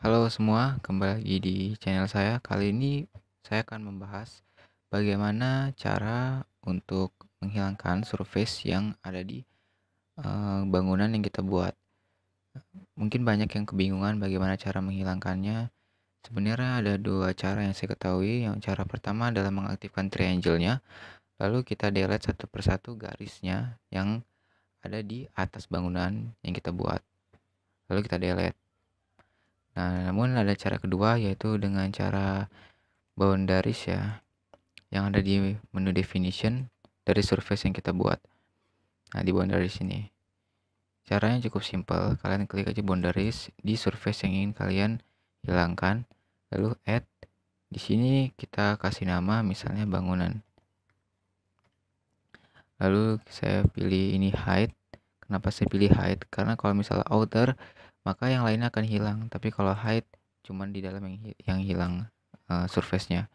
Halo semua, kembali lagi di channel saya. Kali ini saya akan membahas bagaimana cara untuk menghilangkan surface yang ada di uh, bangunan yang kita buat. Mungkin banyak yang kebingungan bagaimana cara menghilangkannya. Sebenarnya ada dua cara yang saya ketahui. Yang cara pertama adalah mengaktifkan triangle-nya, lalu kita delete satu persatu garisnya yang ada di atas bangunan yang kita buat. Lalu kita delete. Nah, namun ada cara kedua yaitu dengan cara boundaries ya yang ada di menu definition dari surface yang kita buat. Nah, di boundaries ini. Caranya cukup simpel. Kalian klik aja boundaries di surface yang ingin kalian hilangkan, lalu add. Di sini kita kasih nama misalnya bangunan. Lalu saya pilih ini height Kenapa saya pilih hide? Karena kalau misalnya outer, maka yang lainnya akan hilang. Tapi kalau hide, cuman di dalam yang, yang hilang uh, surface-nya.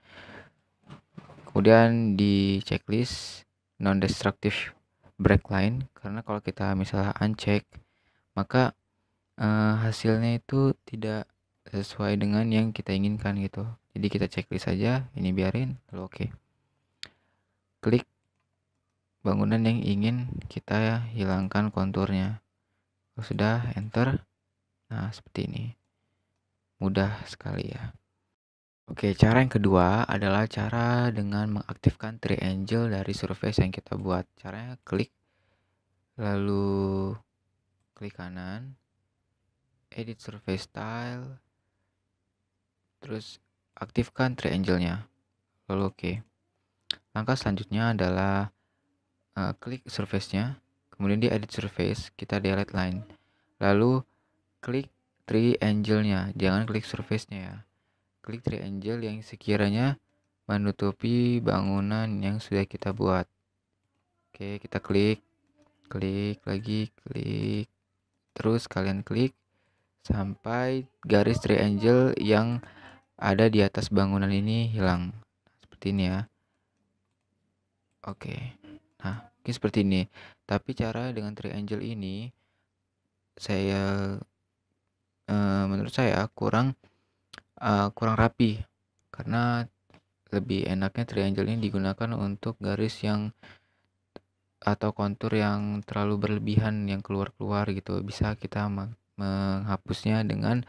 Kemudian di checklist non-destructive break line, karena kalau kita misalnya uncheck, maka uh, hasilnya itu tidak sesuai dengan yang kita inginkan gitu. Jadi kita checklist saja, ini biarin, lalu oke. Okay. Klik bangunan yang ingin kita hilangkan konturnya. Oh, sudah enter, nah seperti ini. Mudah sekali ya. Oke, cara yang kedua adalah cara dengan mengaktifkan triangle dari surface yang kita buat. Caranya klik, lalu klik kanan, edit surface style, terus aktifkan triangle-nya. Lalu oke. Langkah selanjutnya adalah uh, klik surface-nya, kemudian di edit surface, kita di line. Lalu klik triangle-nya, jangan klik surface-nya ya. Klik triangle yang sekiranya menutupi bangunan yang sudah kita buat. Oke, kita klik, klik lagi, klik. Terus kalian klik sampai garis triangle yang ada di atas bangunan ini hilang. Seperti ini ya. Oke. Nah, mungkin seperti ini. Tapi cara dengan triangle ini saya uh, menurut saya kurang uh, kurang rapi karena lebih enaknya triangle ini digunakan untuk garis yang atau kontur yang terlalu berlebihan yang keluar-keluar gitu bisa kita menghapusnya dengan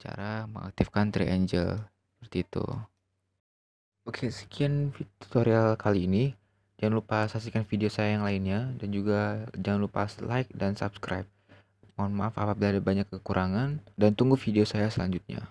cara mengaktifkan triangle seperti itu oke sekian tutorial kali ini Jangan lupa saksikan video saya yang lainnya dan juga jangan lupa like dan subscribe. Mohon maaf apabila ada banyak kekurangan dan tunggu video saya selanjutnya.